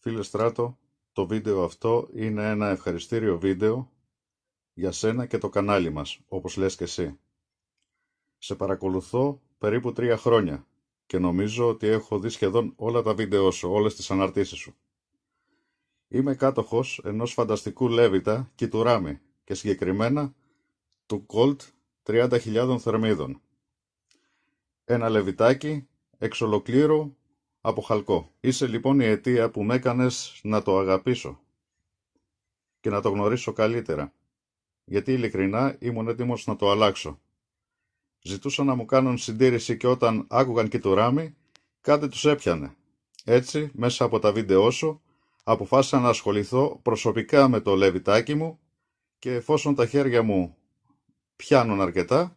Φίλε Στράτο, το βίντεο αυτό είναι ένα ευχαριστήριο βίντεο για σένα και το κανάλι μας, όπως λες και εσύ. Σε παρακολουθώ περίπου τρία χρόνια και νομίζω ότι έχω δει σχεδόν όλα τα βίντεο σου, όλες τις αναρτήσεις σου. Είμαι κάτοχος ενός φανταστικού λέβητα και και συγκεκριμένα του Colt 30.000 θερμίδων. Ένα λεβιτάκι εξ από χαλκό. Είσαι λοιπόν η αιτία που με έκανες να το αγαπήσω και να το γνωρίσω καλύτερα, γιατί ειλικρινά ήμουν έτοιμος να το αλλάξω. Ζητούσα να μου κάνουν συντήρηση και όταν άκουγαν και το ράμι, κάτι τους έπιανε. Έτσι, μέσα από τα βίντεό σου, αποφάσισα να ασχοληθώ προσωπικά με το λεβιτάκι μου και εφόσον τα χέρια μου πιάνουν αρκετά,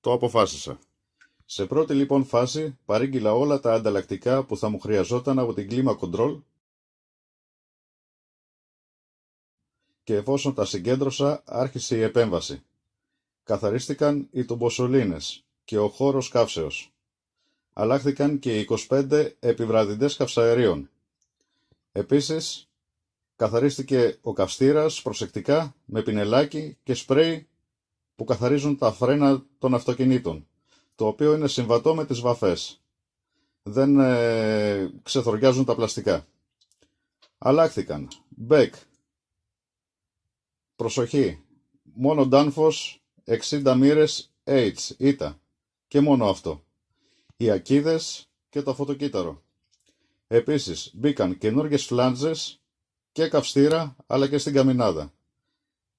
το αποφάσισα. Σε πρώτη λοιπόν φάση παρήγγειλα όλα τα ανταλλακτικά που θα μου χρειαζόταν από την κλίμα control και εφόσον τα συγκέντρωσα άρχισε η επέμβαση. Καθαρίστηκαν οι τουμποσολίνες και ο χώρος καύσεως. Αλλάχθηκαν και οι 25 επιβραδυντές καυσαερίων. Επίσης, καθαρίστηκε ο καυστήρας προσεκτικά με πινελάκι και σπρέι που καθαρίζουν τα φρένα των αυτοκινήτων το οποίο είναι συμβατό με τις βαφές. Δεν ε, τα πλαστικά. Αλλάχθηκαν. Μπέκ. Προσοχή. Μόνο ντάνφος 60 μοίρες H, ήτα. Και μόνο αυτό. Οι ακίδες και το φωτοκύτταρο. Επίσης μπήκαν καινούργιες φλάντζες και καυστήρα αλλά και στην καμινάδα.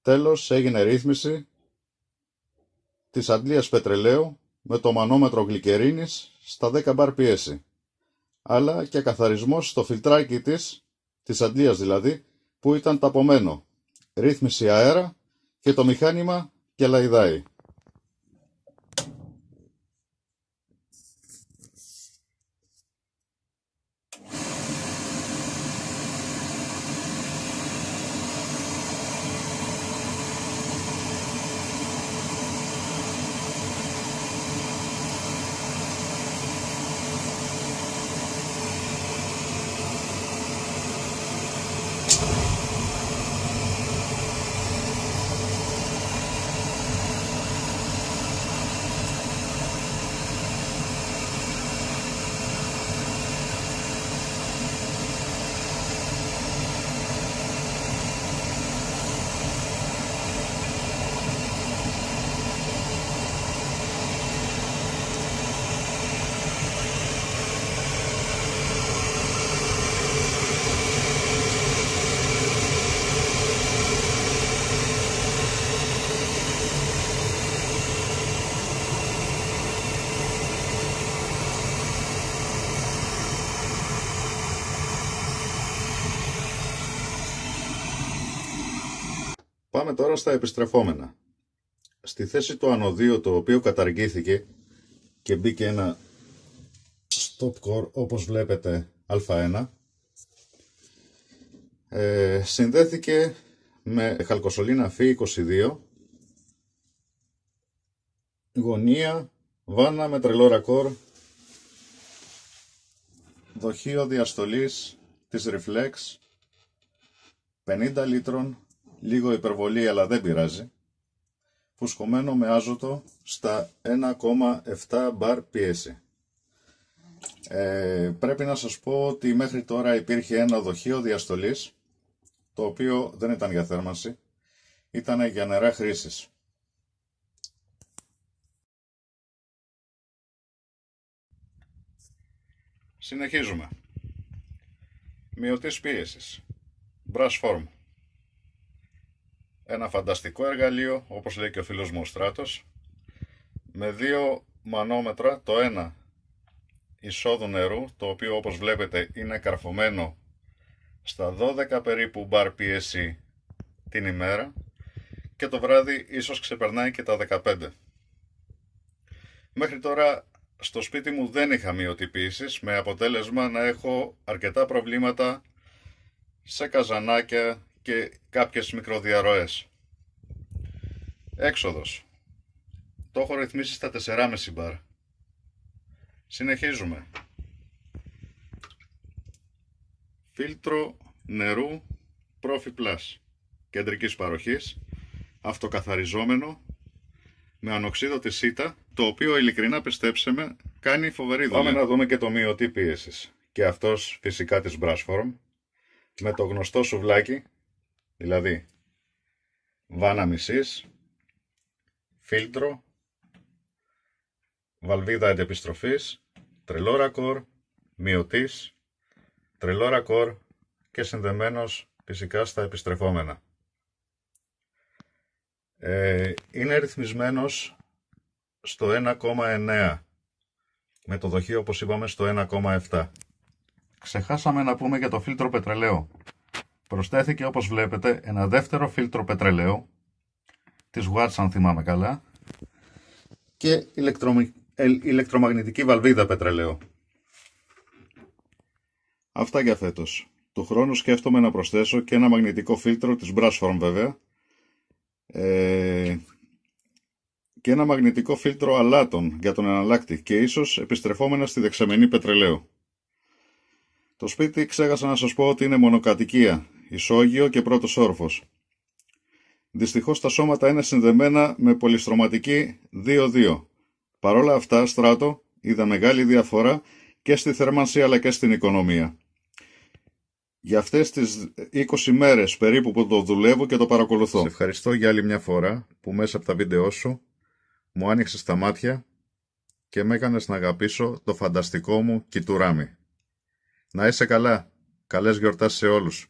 Τέλος έγινε ρύθμιση της αντλίας πετρελαίου με το μανόμετρο γλυκερίνης στα 10 bar πίεση, αλλά και καθαρισμός στο φιλτράκι της, της αντλίας δηλαδή, που ήταν ταπομένο, ρύθμιση αέρα και το μηχάνημα και λαϊδάει. Πάμε τώρα στα επιστρεφόμενα. Στη θέση του ανωδίου το οποίο καταργήθηκε και μπήκε ένα stop core όπως βλέπετε α1 ε, συνδέθηκε με χαλκοσολίνα Φ22 γωνία βάνα με τρελό κόρ, δοχείο διαστολής της Reflex 50 λίτρων λίγο υπερβολή αλλά δεν πειράζει, φουσκωμένο με άζωτο στα 1,7 μπαρ πίεση. Ε, πρέπει να σας πω ότι μέχρι τώρα υπήρχε ένα δοχείο διαστολής, το οποίο δεν ήταν για θέρμανση, ήταν για νερά χρήσης. Συνεχίζουμε. Μειωτής πίεσης. Brass form ένα φανταστικό εργαλείο, όπως λέει και ο φίλος μου ο Στράτος, με δύο μανόμετρα, το ένα εισόδου νερού, το οποίο όπως βλέπετε είναι καρφωμένο στα 12 περίπου bar πίεση την ημέρα και το βράδυ ίσως ξεπερνάει και τα 15. Μέχρι τώρα στο σπίτι μου δεν είχα μειοτυπήσεις με αποτέλεσμα να έχω αρκετά προβλήματα σε καζανάκια και κάποιες μικροδιαρροές. Έξοδος. Το έχω ρυθμίσει στα 4,5 μπαρ. Συνεχίζουμε. Φίλτρο νερού Profi Plus κεντρικής παροχής, αυτοκαθαριζόμενο, με ανοξίδωτη σίτα, το οποίο ειλικρινά πιστέψε με κάνει φοβερή δουλειά. Πάμε να δούμε και το μειωτή πίεσης. Και αυτός φυσικά της Brassform. με το γνωστό σουβλάκι Δηλαδή, βάνα μισής, φίλτρο, βαλβίδα εντεπιστροφής, τρελό ρακόρ, μειωτής, τρελό ρακόρ και συνδεμένος φυσικά στα επιστρεφόμενα. Ε, είναι ρυθμισμένος στο 1,9 με το δοχείο όπως είπαμε στο 1,7. Ξεχάσαμε να πούμε για το φίλτρο πετρελαίου. Προσθέθηκε όπως βλέπετε ένα δεύτερο φίλτρο πετρελαίου της Watts αν θυμάμαι καλά και ε, ηλεκτρομαγνητική βαλβίδα πετρελαίου. Αυτά για φέτος. Του χρόνου σκέφτομαι να προσθέσω και ένα μαγνητικό φίλτρο της Brassform βέβαια ε... και ένα μαγνητικό φίλτρο αλάτων για τον εναλλάκτη και ίσως επιστρεφόμενα στη δεξαμενή πετρελαίου. Το σπίτι ξέχασα να σας πω ότι είναι μονοκατοικία ισόγειο και πρώτος όρφος. Δυστυχώς τα σώματα είναι συνδεμένα με πολυστρωματική 2-2. Παρ' όλα αυτά, στράτο, είδα μεγάλη διαφορά και στη θέρμανση αλλά και στην οικονομία. Για αυτές τις 20 μέρες περίπου που το δουλεύω και το παρακολουθώ. Σε ευχαριστώ για άλλη μια φορά που μέσα από τα βίντεό σου μου άνοιξε τα μάτια και με έκανες να αγαπήσω το φανταστικό μου κοιτουράμι. Να είσαι καλά. Καλές γιορτάσεις σε όλους.